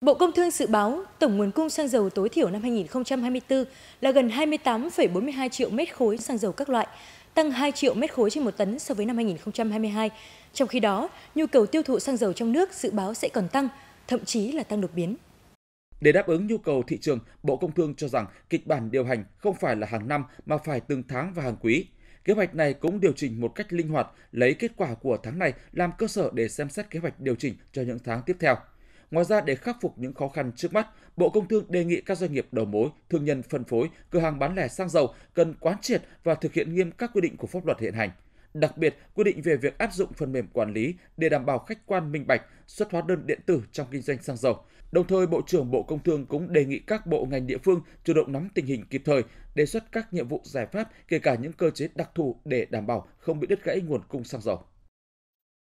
Bộ Công Thương dự báo tổng nguồn cung xăng dầu tối thiểu năm 2024 là gần 28,42 triệu mét khối xăng dầu các loại, tăng 2 triệu mét khối trên một tấn so với năm 2022. Trong khi đó, nhu cầu tiêu thụ xăng dầu trong nước dự báo sẽ còn tăng, thậm chí là tăng đột biến. Để đáp ứng nhu cầu thị trường, Bộ Công Thương cho rằng kịch bản điều hành không phải là hàng năm mà phải từng tháng và hàng quý. Kế hoạch này cũng điều chỉnh một cách linh hoạt, lấy kết quả của tháng này làm cơ sở để xem xét kế hoạch điều chỉnh cho những tháng tiếp theo. Ngoài ra, để khắc phục những khó khăn trước mắt, Bộ Công Thương đề nghị các doanh nghiệp đầu mối, thương nhân phân phối, cửa hàng bán lẻ xăng dầu cần quán triệt và thực hiện nghiêm các quy định của pháp luật hiện hành. Đặc biệt, quy định về việc áp dụng phần mềm quản lý để đảm bảo khách quan minh bạch, xuất hóa đơn điện tử trong kinh doanh xăng dầu. Đồng thời, Bộ trưởng Bộ Công Thương cũng đề nghị các bộ ngành địa phương chủ động nắm tình hình kịp thời, đề xuất các nhiệm vụ giải pháp, kể cả những cơ chế đặc thù để đảm bảo không bị đứt gãy nguồn cung xăng dầu.